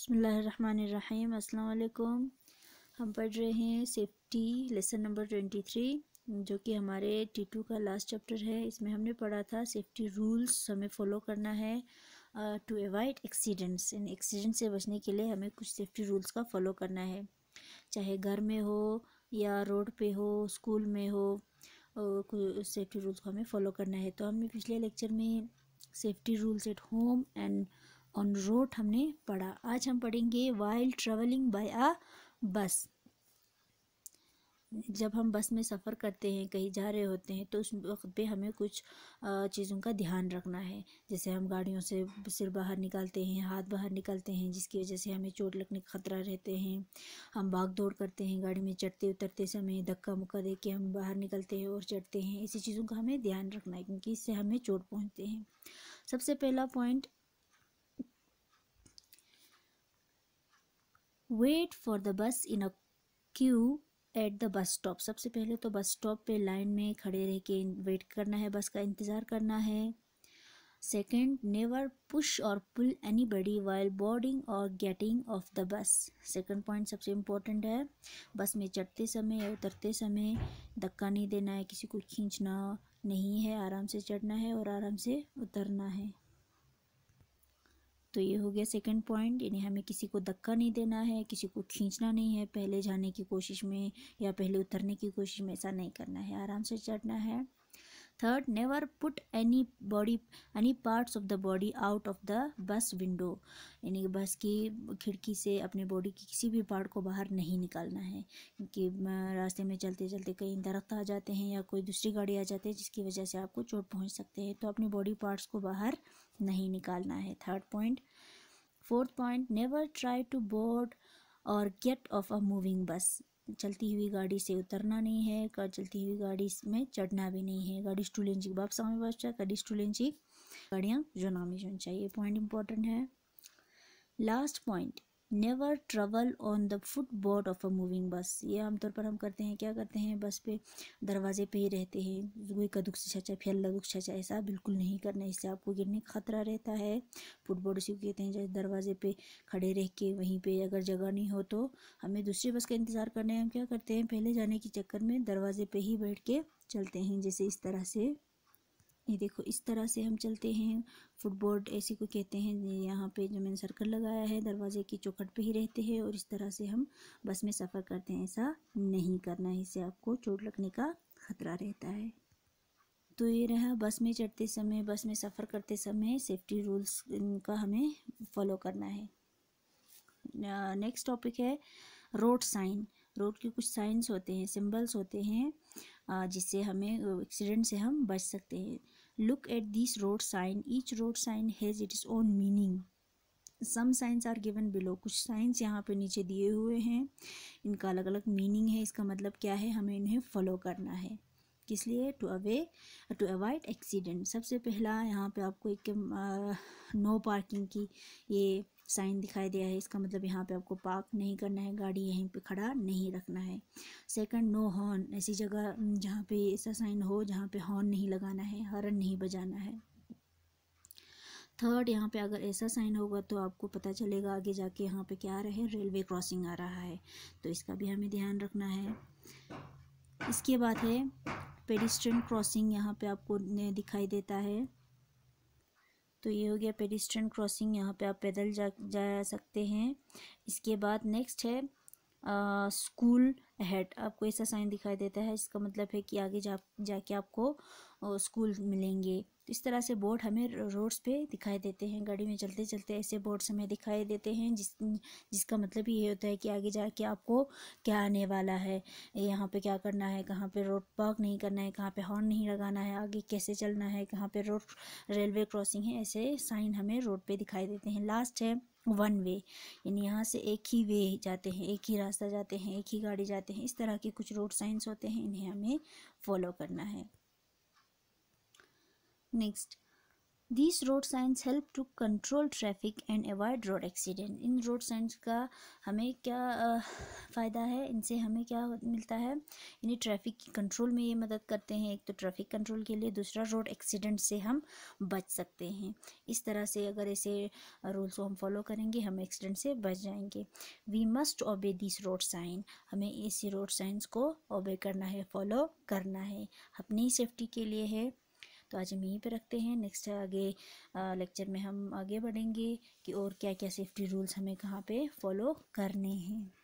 बसमीम् अल्लाम हम पढ़ रहे हैं safety lesson number twenty three जो कि हमारे टी टू का लास्ट चैप्टर है इसमें हमने पढ़ा था सेफ्टी रूल्स हमें फॉलो करना है टू एवॉड एक्सीडेंट्स इन एक्सीडेंट से बचने के लिए हमें कुछ सेफ्टी रूल्स का फॉलो करना है चाहे घर में हो या रोड पे हो स्कूल में हो सेफ्टी रूल्स को हमें फॉलो करना है तो हमने पिछले लेक्चर में safety rules at home and on road हमने पढ़ा आज हम पढ़ेंगे वाइल्ड ट्रेवलिंग बाय आ बस जब हम बस में सफ़र करते हैं कहीं जा रहे होते हैं तो उस वक्त पे हमें कुछ चीज़ों का ध्यान रखना है जैसे हम गाड़ियों से सिर बाहर निकालते हैं हाथ बाहर निकालते हैं जिसकी वजह से हमें चोट लगने का ख़तरा रहते हैं हम भाग दौड़ करते हैं गाड़ी में चढ़ते उतरते समय धक्का मुक्का दे के हम बाहर निकलते हैं और चढ़ते हैं ऐसी चीज़ों का हमें ध्यान रखना है क्योंकि इससे हमें चोट पहुँचते हैं सबसे पहला point wait for the bus in a queue at the bus stop सबसे पहले तो बस स्टॉप पे लाइन में खड़े रह के वेट करना है बस का इंतज़ार करना है second never push or pull anybody while boarding or getting off the bus second point सबसे इम्पोर्टेंट है बस में चढ़ते समय या उतरते समय धक्का नहीं देना है किसी को खींचना नहीं है आराम से चढ़ना है और आराम से उतरना है तो ये हो गया सेकंड पॉइंट यानी हमें किसी को धक्का नहीं देना है किसी को खींचना नहीं है पहले जाने की कोशिश में या पहले उतरने की कोशिश में ऐसा नहीं करना है आराम से चढ़ना है third never put any body any parts of the body out of the bus window यानी कि बस की खिड़की से अपने बॉडी की किसी भी पार्ट को बाहर नहीं निकालना है क्योंकि रास्ते में चलते चलते कहीं दरख्त आ जाते हैं या कोई दूसरी गाड़ी आ जाती है जिसकी वजह से आपको चोट पहुंच सकते हैं तो अपने बॉडी पार्ट्स को बाहर नहीं निकालना है third point fourth point never try to board or get off a moving bus चलती हुई गाड़ी से उतरना नहीं है का चलती हुई गाड़ी में चढ़ना भी नहीं है गाड़ी स्टूलेंजी बाप सामने बादशाह गाड़ी स्टूलेंजी गाड़ियाँ जो नामी चाहिए पॉइंट इंपॉर्टेंट है last point never travel on the foot board of a moving bus ये आमतौर पर हम करते हैं क्या करते हैं बस पे दरवाजे पे ही रहते हैं कोई कदुक से छाचा फिर लदुक छाचा ऐसा बिल्कुल नहीं करना इससे आपको गिरने का खतरा रहता है बोर्ड उसी को कहते हैं जैसे दरवाजे पे खड़े रह के वहीं पर अगर जगह नहीं हो तो हमें दूसरी बस का इंतज़ार करना है हम क्या करते हैं पहले जाने के चक्कर में दरवाजे पर ही बैठ के चलते हैं जैसे इस तरह से ये देखो इस तरह से हम चलते हैं फुटबोर्ड ऐसे को कहते हैं यहाँ पे जो मैंने सर्कल लगाया है दरवाजे की चौखट पे ही रहते हैं और इस तरह से हम बस में सफ़र करते हैं ऐसा नहीं करना है इससे आपको चोट लगने का ख़तरा रहता है तो ये रहा बस में चढ़ते समय बस में सफ़र करते समय सेफ्टी रूल्स का हमें फॉलो करना है नेक्स्ट टॉपिक है रोड साइन रोड के कुछ साइंस होते हैं सिंबल्स होते हैं जिससे हमें एक्सीडेंट से हम बच सकते हैं look at this road sign each road sign has its own meaning some signs are given below कुछ साइंस यहाँ पे नीचे दिए हुए हैं इनका अलग अलग मीनिंग है इसका मतलब क्या है हमें इन्हें फॉलो करना है किस लिए to away to avoid accident सबसे पहला यहाँ पे आपको एक नो पार्किंग की ये साइन दिखाई दिया है इसका मतलब यहाँ पे आपको पार्क नहीं करना है गाड़ी यहीं पे खड़ा नहीं रखना है सेकंड नो हॉर्न ऐसी जगह जहाँ पे ऐसा साइन हो जहाँ पे हॉर्न नहीं लगाना है हॉर्न नहीं बजाना है थर्ड यहाँ पे अगर ऐसा साइन होगा तो आपको पता चलेगा आगे जाके यहाँ पे क्या आ रहा है रेलवे क्रॉसिंग आ रहा है तो इसका भी हमें ध्यान रखना है इसके बाद है पेडिस्ट्रन क्रॉसिंग यहाँ पे आपको दिखाई देता है तो ये हो गया पेडिस्ट्रन क्रॉसिंग यहाँ पे आप पैदल जा जा सकते हैं इसके बाद नेक्स्ट है स्कूल हेड आपको ऐसा साइन दिखाई देता है इसका मतलब है कि आगे जा जाके आपको स्कूल मिलेंगे तो इस तरह से बोर्ड हमें रोड्स पे दिखाई देते हैं गाड़ी में चलते चलते ऐसे बोर्ड्स हमें दिखाई देते हैं जिस जिसका मतलब ये होता है कि आगे जाके आपको क्या आने वाला है यहाँ पे क्या करना है कहाँ पे रोड पार्क नहीं करना है कहाँ पे हॉर्न नहीं लगाना है आगे कैसे चलना है कहाँ पे रोड रेलवे क्रॉसिंग है ऐसे साइन हमें रोड पर दिखाई देते हैं लास्ट है वन वे यानी यहाँ से एक ही वे जाते हैं एक ही रास्ता जाते हैं एक ही गाड़ी जाते हैं इस तरह के कुछ रोड साइंस होते हैं इन्हें हमें फॉलो करना है next these road signs help to control traffic and avoid road accident इन road signs का हमें क्या फ़ायदा है इनसे हमें क्या मिलता है इन्हें ट्रैफिक की कंट्रोल में ये मदद करते हैं एक तो ट्रैफिक कंट्रोल के लिए दूसरा रोड एक्सीडेंट से हम बच सकते हैं इस तरह से अगर ऐसे रूल्स को हम फॉलो करेंगे हम एक्सीडेंट से बच जाएंगे we must obey this road sign हमें ऐसी रोड साइंस को ओबे करना है फॉलो करना है अपनी सेफ्टी के लिए है तो आज हम यहीं पर रखते हैं नेक्स्ट आगे लेक्चर में हम आगे बढ़ेंगे कि और क्या क्या सेफ्टी रूल्स हमें कहाँ पे फॉलो करने हैं